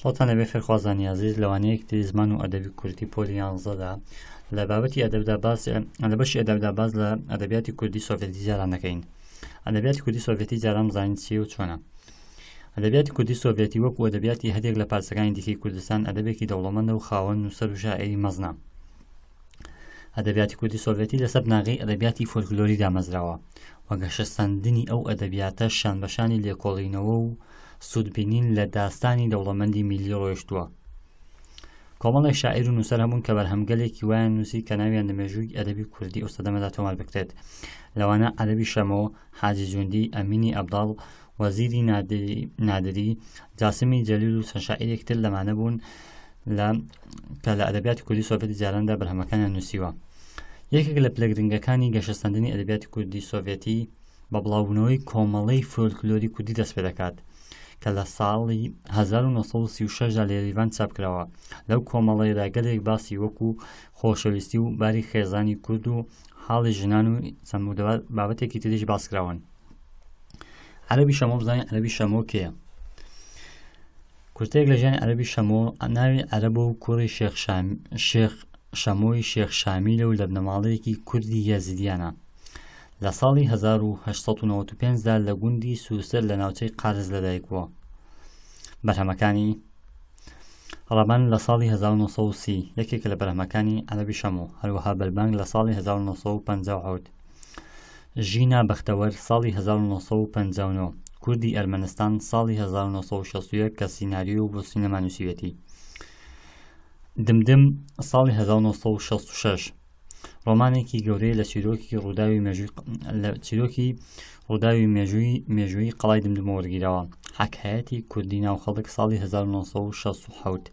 سڵاتان لەبێ فێرخوازانی عزیز لەوانەیەک تری زمان و ئەدەبی کوردی پۆلیانزەدا لە بابەتی ئەدەبدا باز لە بەشی ئەدەبدا باز لە ئەدەبیاتی کوردی سۆڤێتی جاران دەکەین ئەدەبیاتی کوردی سۆڤێتی جاران زانین چی و چۆنە ئەدەبیاتی کوردی سۆڤێتی وەکو ئەدەبیاتی هەدێک لە پارچەکانی دیکەی کوردستان ئەدەبێکی دەوڵەمەندە و خاوەن و سەر و شاعری مەزنام ئەدەبیاتی کوردی سۆڤێتی لەسەر ناغی ئەدەبیاتی فۆلکلۆری دامەزراوە وەگەشەستاندنی ئەو ئەدەبیاتە شان بەشانی لێکۆڵینەوە و سوودبینین لە داستانی دەوڵەمەندی میلی ڕۆیشتووە کۆمەڵی شاعر و نووسەر هەمون کە بەرهەمگەلێکی وایە نووسی کە ناویان دەمێژووی ئەدەبی کوردی ئوستەدەمەدا تۆمار بکرێت لەوانە ئەدەبی شەمەوە حاجی جوندی ئەمینی ئەبداڵ وەزیری نادری جاسمی جەلیل و چەند شاعیرێکتر لەمانە بوون لە کە لە ئەدەبیات کوردی سۆڤێتی جاراندا بەرهەمەکانیان نووسیوە یەکێک لە پلەگرنگەکانی گەشەسەندنی ئەدەبیاتی کوردی سۆڤێتی بە بڵاوبوونەوەی کۆمەڵەی فۆلکلۆری کوردی دەست پێ دەکات کە لە ساڵی 1936 لە لێریڤان چاپکراوە لەو کۆمەڵی راگەلێک باسی وەکو خۆشەویستی و باری خێزانی کورد و حاڵی ژنان و چەمودەوە بابەتێکی تریش باسکراون عەربی شەمۆ بزانین عەربی شەمۆ کێە کورتێک لە ژیانی عەربی شەمۆ ناوی عەرەبە و کوڕی شێخ شەمۆی شێخ شامیلە و لە بنەماڵەیەکی کوردی یەزیدیانە لە ساڵی 1995دا لە گوندی سووسەر لە ناوچەی قارز لەدایکبووە بەرهەمەکانی ڕەمان لە ساڵی 1930 یەکێک لە بەرهمەکانی عەربی شەم و هەروەها بەربانگ لە ساڵی 1950 ژینا بەختەوەر ساڵی 1950 کوردی ئەرمەنستان ساڵی 1960 کە سینناریۆ بۆ سینەمانوسیەتی دمدم ساڵی 1966 ڕۆمانێکی گەورەیە لە چیرۆکی ڕووداوی چیرۆکی ڕووداوی مێژووی مێژووی قەڵای دمدمەوەرگیرەوە حەکایەتی کوردی ناو خەڵک ساڵی 1960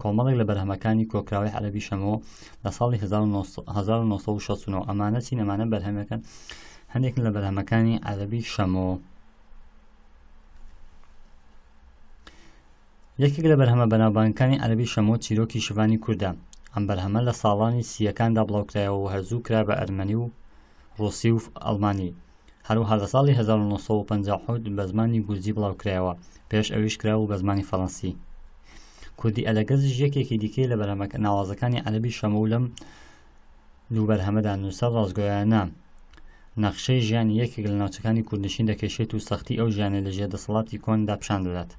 کۆمەڵێک لە بەرهەمەکانی کۆکراوی حەلبی شەمەوە لە ساڵی 1960 ئەمانە چی نەمانە بەرهەمەکەن هەندێک لە بەرهەمەکانی عەربی شەمەوە یەکێک لە بەرهەمە بەناوبانکانی عەربی شەمۆ چیرۆکی شوانی کووردە ئەم بەرهەمە لە ساڵانی سیەکاندا بڵاوکرایەوە و هەرزوو کرا بە ئەرمەنی و ڕوسی و ئەلمانی هەروها لە ساڵی 1950 بە زمانی گورجی بڵاوکرایەوە پێش ئەویش کرا و بە زمانی فەڕەنسی کوردی ئەلەگەزیش یەکێکی دیکەی لە بەرەمە ناوازەکانی عەربی شەمەو لەم دووبەرهەمەدا نووسەر ڕازگۆیانە نەخشەی ژیانی یەکێک لە ناوچەکانی کوردنشین دەکەشێت و سەختی ئەو ژیانە لەژێ دەسەڵاتی کۆندا پیشان دەدات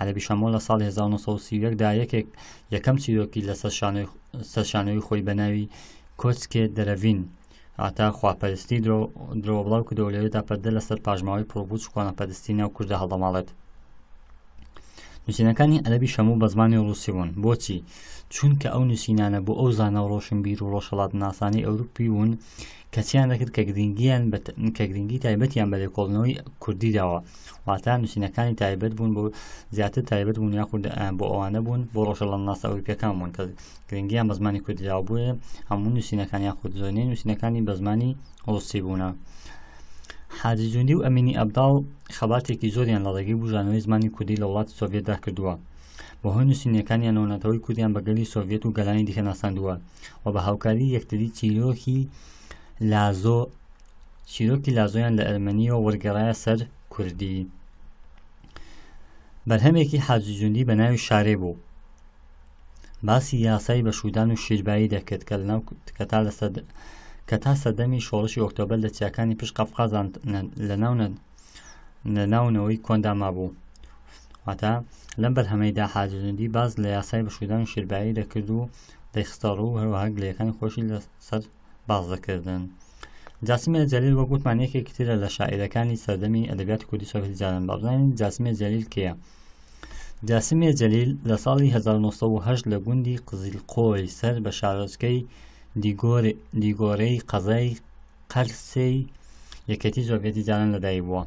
حەلبی شەمۆ لە ساڵ 1930دا یەکێک یەکەم چیرۆکی لە سەرشانەوەی خۆی بەناوی کۆچکێ دەرەڤین ئاتا خواپەرستی درۆ بڵاو کردەوە لەوێدا پەردە لەسەر پاژماوەی پرۆبوت شکۆنە پەرستی ناو کووردە هەڵدەماڵێت نووسینەکانی ئەدەبی شەموو بە زمانی ڕووسی بوون بۆچی چونکە ئەو نووسینانە بۆ ئەو زانەوە ڕۆشنبیر و ڕۆژەڵات ناسانی ئەوروپی ون کەچیان دەکرد کە گرنگیان کە گرنگی تایبەتیان بە لێکۆڵنەوەی کوردی داوە واتە نووسینەکانی تایبەت بوون بۆ زیاتر تایبەت بوون یاخود بۆ ئەوانە بوون بۆ ڕۆژەڵە ناسا ئەوروپیەکان بوون کە گرنگیان بە زمانی کوردیدا بووە هەموو نووسینەکانی یاخود زۆنی نووسینەکانی بە زمانی ئۆسی بوونە. حاجیجوندی و ئەمینی ئەبدا و خەباتێکی زۆریان لە ڕێگەی بژانەوەی زمانی کوردی لە وڵات سۆڤێتدا کردووە بە هۆی نووسینەکانیان نەوەنەتەوەی کوردیان بەگەلی سۆڤێت و گەلانی دیکە ناساندووە و بە هاوکاری یەکتری چیرۆکی لازۆ چیرۆکی لازۆیان لە ئەرمەنیەوە وەرگەڕایە سەر کوردی بەرهەمێکی حاجیجوندی بە ناوی شارێ بوو باسی یاسای بەشودان و شیربایی دەکرد کە لەناو کە تا لەسەر کە تا سەردەمی شۆڵشی ئۆکتۆبەر لە چیاکانی پشت قەف قازان لە ناونە لە ناونەوەی کۆنداما بوو واتە لەم بەرهەمەیدا حاجندی باز لە یاسای بەشودان شیربایی دەکرد و دەیخستە ڕوو هەروەها گلەکانی خۆشی لە سەر باز دەکردن. جاسمە جەلیل وەگوتمانەیەکی کتترە لە شاعیرەکانی سەردەمی ئەدەبیات کوردی سۆفی جاران بابزانین جاسمە جەلیل کەیە جاسمە جەلیل لە ساڵی 1970 لە گوندی قزیل قۆی سەر بە شارۆچکەی دیگۆرەی قەزای قەرسەی یەکەتی زۆربێتی جاران لەدای بووە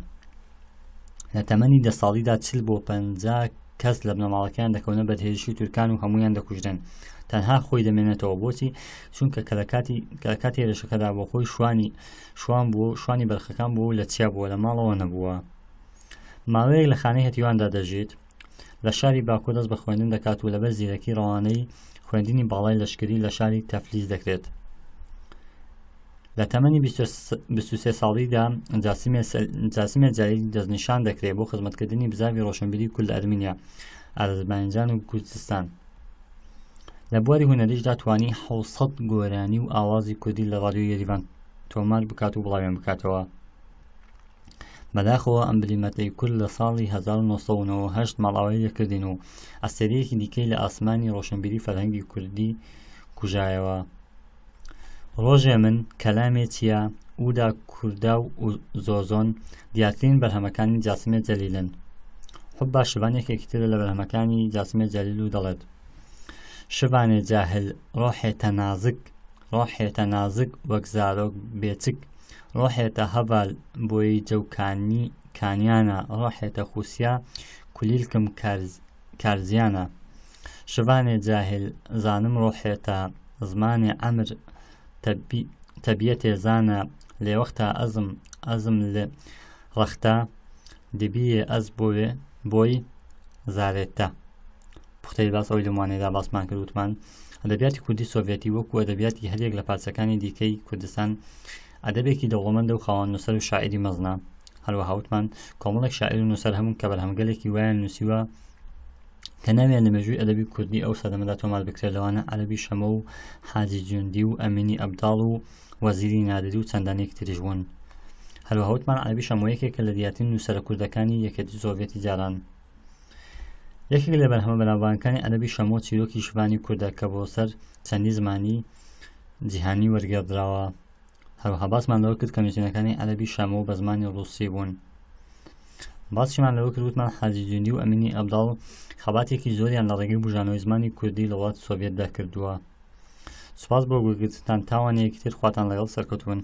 لە تەمەنی دە ساڵیدا چل بۆ پ کەس لە بنەماڵەکەیان دەکەونە بەدهێشی تورکان و هەمویان دەکوژدن تەنها خۆی دەمێنێتەوە بۆچی چونکە کەلکاتی هێرشەکەدا بۆ خۆی شوانی شوان بۆ شوانی بەرخەکان بوو لە چیا بووە لە ماڵەوە نەبووە ماوەیەک لە خانەی هەتیواندا دەژیت لە شاری باکۆ دەست بە خوێندن دەکات و لەبەر زیرەکی ڕوانەی خوێندنی باڵای لەشکری لە شاری تەفلیز دەکرێت لە تەمەنی 23 ساڵیدا جاسمێ جاری دەستنیشان دەکرێت بۆ خزمەتکردنی بزاوی ڕۆشنبیری کول لە ئەرمینیا ئارزبانجان و کوردستان لە بواری هوەریشدا توانی 600 گۆرانی و ئاوازی کوردی لە ڕادیو یریوان تۆمار بکات و بڵاویان بکاتەوە بەداخەوە ئەمبلیمەتەی کورد لە ساڵی 1990 مەڵاوی دەکردین و ئەسەرەیەکی دیکەی لە ئاسمانی ڕۆشنبیری فەرەنگی کوردی کوژایەوە ڕۆژێ من کەلامێکیە ئودا کووردا و زۆزۆن دیاترین بەرهەمەکانی جاسمێ جەلیلن حب با شبانێکێکی تر لە بەرهەمەکانی جاسمێ جەلیل و دەڵێت شبانێ جاهل ڕۆحێتە نازک ڕۆحێتە نازک وەک زارۆک بێچک ڕۆحێتە هەبال بۆی جەوکانی کانیانە ڕۆحێتە خووسیا کولیلکم کارزیانە شبانێ جاهل زانم ڕۆحێتە زمانێ ئەمر تەبیەتێ زانە لێوەختە ئەزم ئەزم لێ ڕەختە دبیە ئەس بۆێ بۆی زارێتە پختەی باس ئەوی لەمانێدا باسمان کردوتمان ئەدەبیاتی کوردی سۆڤێتی وەکو ئەدەبیاتی هەرێک لە پارچەکانی دیکەی کوردستان ئەدەبێکی دەوڵەمەندە و خاوان نووسەر و شاعری مەزنا هەروە هاوتمان کۆمەڵێک شاعر و نووسەر هەموو کە بەرهەمگەلێکی وایە نووسیوە کە ناویان لە مێژووی ئەدەبی کوردی ئەو سەدەمەدا تۆمار بکرێت لەوانە عەربی شەمە و حاجی جوندی و ئەمینی ئەبداڵ و وەزیری نادری و چەندانێک تریژبوون هەروە هەوتمان عەربی شەمۆیەکێک کە لە دیاتین نووسرە کوردەکانی یەکەتی زۆڤێتی جاران یەکێک لە بەرهەمە بەناوبانەکانی ئەدەبی شەمۆ چیرۆکی شبانی کووردە کە بۆ سەر چەندی زمانی جیهانی وەرگێدراوە هەروەها باسمان لەوە کرد کەمیسیونەکانی ئەلەبی شامەوە بە زمانی ڕووسی بوون باسیمان لەوە کردوتمان حەزیجیندی و ئەمینی ئەبداڵ خەباتێکی زۆریان لە ڕێگەی بژانەوەی زمانی کوردی لە وڵات سۆڤێتدا کردووە سوپاس بۆ گوگرتتان تاوانەیەکی تر خواتان لەگەڵ سەرکەوتون